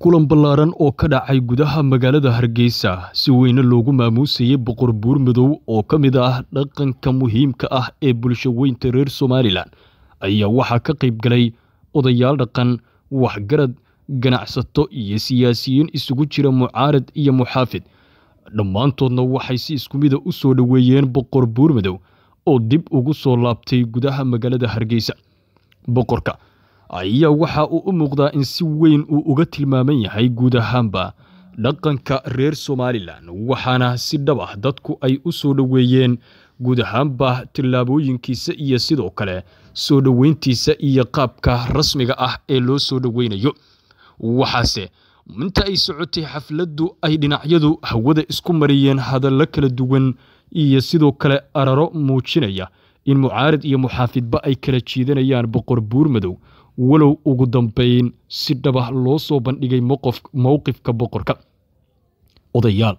kulan ballaaran oo ka dhacay gudaha magaalada hargeysa si weyne loogu maamuusayay boqor buurmadow oo ka mid ah dhaqanka muhiimka ah ee bulsho weynta reer somalilan ayaa waxaa ka qayb galay odayaal dhaqan waxgarad ganacsato iyo siyaasiyiin isugu jira mucaarad iyo muxaafid dhammaantoodna waxay si isku mida ah u soo dhoweeyeen boqor buurmadow oo dib ugu soo laabtay gudaha magaalada hargeysa boqorka ayaa waxa uu u muuqdaa in si weyn uu uga tilmaaman yahay guud ahaanba dhaqanka reer somalilan waxaana si dhab ah dadku ay u soo dhoweeyeen guud ahaanba tillaabooyinkiisa iyo sidoo kale soo dhoweyntiisa iyo qaabka rasmiga ah ee loo soo dhoweynayo waxaase inta ay socotay xafladdu ay dhinacyadu hawada isku mariyeen hadallo kala duwan iyo sidoo kale araro muujinaya in mucaarid iyo muxaafidba ay kala jiidanayaan boqor buur madow walow ugu dambeyn si dhabah loo soo bandhigay mowqifka boqorka odayaal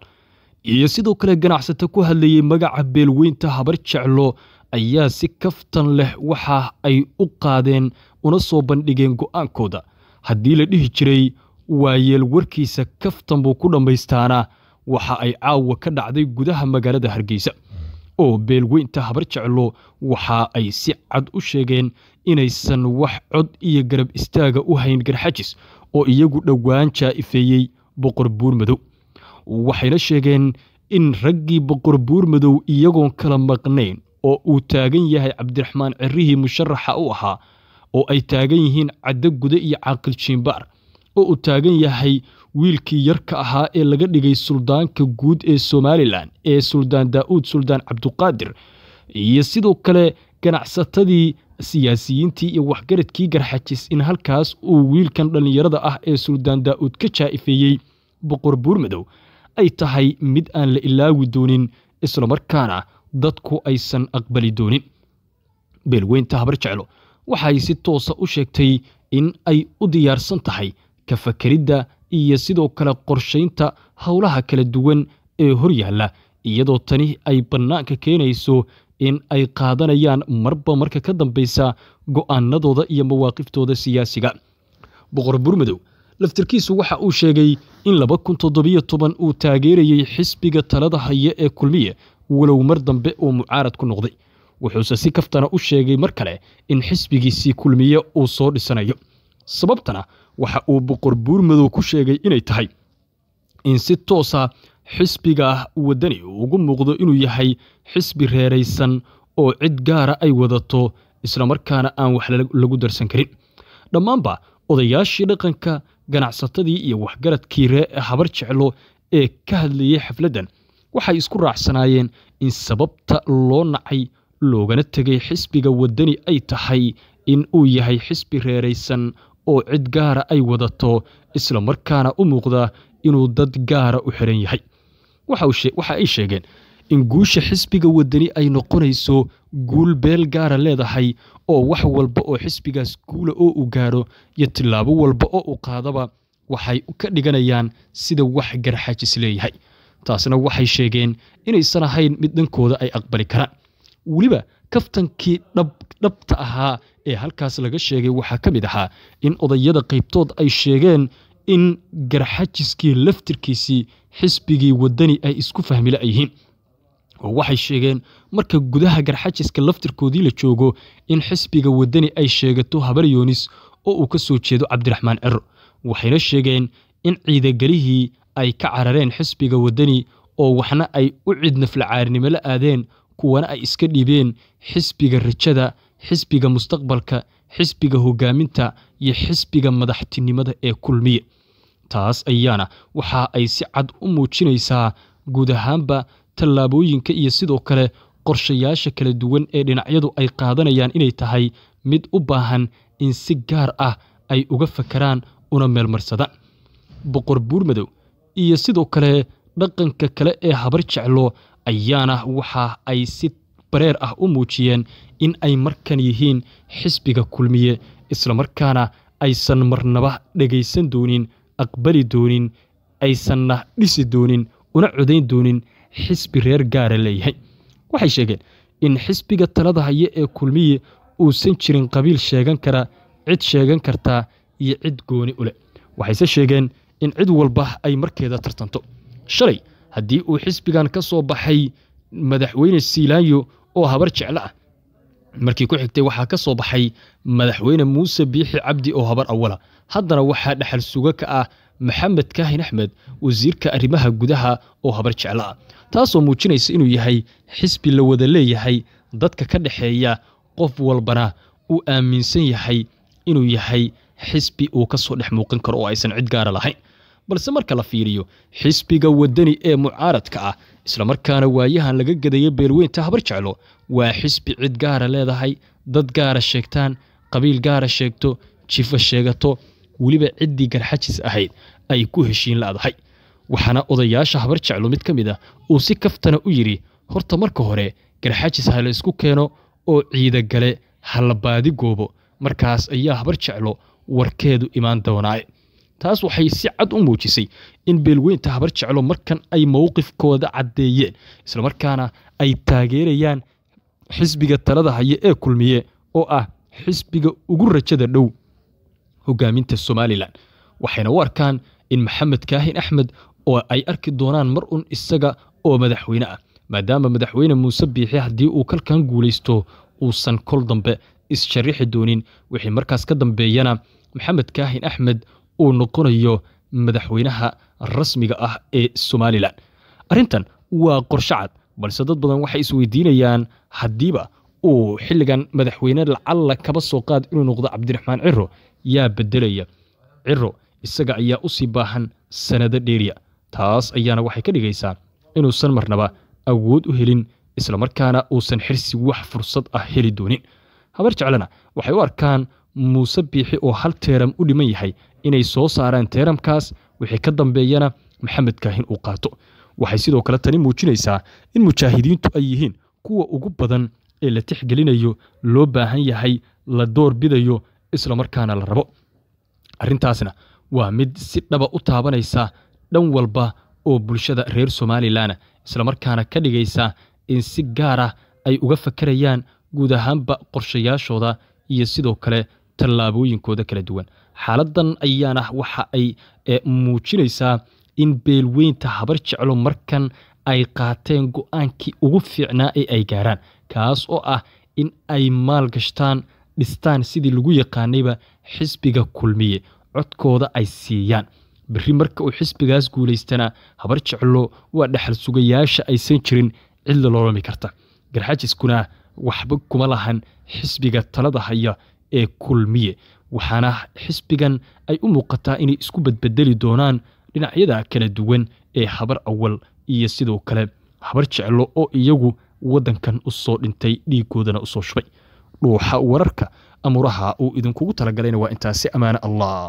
iyo sidoo kale ganacsato ku hadlayay magaca beelweynta habar jeclo ayaa si kaftan leh waxa ay u qaadeen una soo bandhigeen go'aankooda haddii la dhihi jiray waayeel warkiisa kaftan buu ku dhammaystaanaa waxa ay caawa ka dhacday gudaha magaalada hargeysa oo beelweynta habar jeclo waxa ay si cad u sheegeen inaysan wax cod iyo garab istaaga u hayn garxajis oo iyagu dhowaan jaa'ifeeyey boqor buurmadow waxayna sheegeen in raggii boqor buurmadow iyagoon kala maqnayn oo uu taagan yahay cabdiraxmaan cirrihii musharaxa u ahaa oo ay taagan yihiin caddo gude iyo caaqil jiimbaar oo uu taagan yahay wiilkii yarka ahaa ee laga dhigay suldaanka guud ee somalilan ee suldaan daa'uud suldaan cabduqaadir iyo sidoo kale ganacsatadii siyaasiyiintii iyo waxgaradkii garxajis in halkaas uu wiilkan dhallinyarada ah ee suldaan daa'uud ka jaa'ifeeyey boqor buurmadow ay tahay mid aan la ilaawi doonin islamarkaana dadku aysan aqbali doonin beelweynta habar jeclo waxay si toosa u sheegtay in ay u diyaarsan tahay kafakaridda iyo sidoo kale qorshaynta howlaha kala duwan ee hor yaalla iyadoo tani ay bannaanka keenayso in ay qaadanayaan marba marka ka dambaysa go'aanadooda iyo mawaaqiftooda siyaasiga boqor burmadow laftirkiisu waxa uu sheegay in laba kun toddobiyo toban uu taageerayey xisbiga talada haya ee kulmiye walow mar dambe uu mucaarad ku noqday wuxuuse si kaftana u sheegay mar kale in xisbigiisii kulmiye uu soo dhisanayo sababtana waxa uu boqor buurmadow ku sheegay inay tahay in si toosa xisbiga waddani ugu muuqdo inuu yahay xisbi reeraysan oo cid gaara ay wadato isla markaana aan wax lagu darsan karin dhammaanba odayaashii dhaqanka ganacsatadii iyo waxgaradkii ree habar jeclo ee ka hadlayay xafladdan waxay isku raacsanaayeen in sababta loo nacay loogana tegay xisbiga waddani ay tahay in uu yahay xisbi reeraysan oo cid gaara ay wadato isla markaana u muuqda inuu dad gaara u xiran yahay waxa ay sheegeen in guusha xisbiga wadani ay noqonayso guul beel gaara leedahay oo wax walba oo xisbigaas guula oo u gaaro iyo tilaabo walba oo u qaadaba waxay ka dhiganayaan sida wax garxaajis leeyahay taasna waxay sheegeen inaysan ahayn mid dhankooda ay aqbali karaan weliba kaftankii dhabta ahaa ee halkaas laga sheegay waxaa ka mid ahaa in odayada qaybtood ay sheegeen in garxajiskii laftirkiisii xisbigii wadani ay isku fahmi la'yihiin oo waxay sheegeen marka gudaha garxajiska laftirkoodii la joogo in xisbiga wadani ay sheegato habar yoonis oo uu ka soo jeedo cabdiraxmaan cero waxayna sheegeen in ciidagelihii ay ka carareen xisbiga wadani oo waxna ay u cidnaflacaarinimo la aadeen kuwana ay iska dhiibeen xisbiga rajada xisbiga mustaqbalka xisbiga hogaaminta iyo xisbiga madaxtinimada ee kulmiya taas ayaana waxa ay si cad u muujinaysaa guud ahaanba tallaabooyinka iyo sidoo kale qorshayaasha kala duwan ee dhinacyadu ay qaadanayaan inay tahay mid u baahan in si gaar ah ay uga fakaraan una meelmarsadaan boqor buurmadow iyo sidoo kale dhaqanka kale ee habar jeclo ayaana waxa ay si bareer ah u muujiyeen in ay markan yihiin xisbiga kulmiye islamarkaana aysan marnaba dhegaysan doonin aqbali doonin aysanna dhisi doonin una codayn doonin xisbi reer gaara leeyahay waxay sheegeen in xisbiga talada haya ee kulmiye uusan jirin qabiil sheegan kara cid sheegan kartaa iyo cid gooni u leh waxayse sheegeen in cid walba ay markeeda tartanto shalay haddii uu xisbigan ka soo baxay madaxweyne siilaanyo oo habar jeclo ah markii ku xigtay waxaa ka soo baxay madaxweyne muuse biixi cabdi oo habar awala haddana waxaa dhexal suga ka ah maxamed kaahin axmed wasiirka arrimaha gudaha oo habar jecla ah. taasoo muujinaysa inuu yahay xisbi la wada leeyahay dadka ka dhexeeya qof walbana uu aaminsan yahay inuu yahay xisbi uu ka soo dhex muuqan karo oo aysan cid gaara lahayn balse marka la fiiriyo xisbiga wadani ee mucaaradka ah islamarkaana waayahan laga gadayo beelweynta habar jeclo waa xisbi cid gaara leedahay dad gaara sheegtaan qabiil gaara sheegto jifa sheegato weliba ciddii garxajis ahayd ay ku heshiin laadahay waxaana odayaasha habar jeclo mid ka mid ah uu si kaftana u yidhi horta marka hore garxajis ha la isku keeno oo ciidagale ha la baadi goobo markaas ayaa habar jeclo warkeedu imaan doonaaye taas waxay si cad u muujisay in beelweynta habar jeclo markan ay mowqifkooda caddeeyeen isla markaana ay taageerayaan xisbiga talada haya ee kulmiye oo ah xisbiga ugu rajada dhow hogaaminta somalilan waxayna u arkaan in maxamed kaahin axmed oo ay arki doonaan mar un isaga oo madaxweyne ah maadaama madaxweyne muuse biixi haddii uu kalkan guulaysto uusan kol dambe is-sharixi doonin wixii markaas ka dambeeyana maxamed kaahin axmed uu noqonayo madaxweynaha rasmiga ah ee somalilan arrintan waa qorshe cad balse dad badan waxay isweydiinayaan haddiiba uu xilligan madaxweyne lacalla kaba soo qaad inuu noqdo cabdiraxmaan ciro yaa bedelaya ciro isaga ayaa u sii baahan sanado dheeriya taas ayaana waxay ka dhigaysaa inuusan marnaba awood u helin islamarkaana uusan xirsi wax fursad ah heli doonin habar jeclena waxay u arkaan muuse biixi oo hal teeram u dhiman yahay inay soo saaraan teeramkaas wixii ka dambeeyana maxamed kaahin uu qaato waxay sidoo kale tani muujinaysaa in mujaahidiintu ay yihiin kuwa ugu badan ee la tixgelinayo loo baahan yahay la door bidayo islamarkaana la rabo arrintaasna waa mid si dhaba ah u taabanaysa dhan walba oo bulshada reer somalilan markaana ka dhigaysa in si gaar ah ay uga fakarayaan guud ahaanba qorshayaashooda iyo sidoo kale tallaabooyinkooda kala duwan xaaladan ayaana waxa ay e, muujinaysaa in beelweynta habar jeclo markan ay qaateen go-aankii ugu fiicnaa ee ay gaaraan kaas oo ah in ay maalgashtaan dhistaan sidii lagu yaqaanayba xisbiga kulmiye codkooda ay siiyaan berri marka uu xisbigaas guulaystana habar jeclo waa dhexal sugayaasha aysan jirin cidla loolami karta garxajiskuna waxba kuma lahan xisbiga talada haya ee kulmiye waxaana xisbigan ay u muuqataa inay isku badbedeli doonaan dhinacyada kala duwan ee habar awal iyo sidoo kale habar jeclo oo iyagu waddankan usoo dhintay dhiigoodana usoo shubay dhuuxa wararka amuraha uu idinkugu talagalayna waa intaasi ammaano allah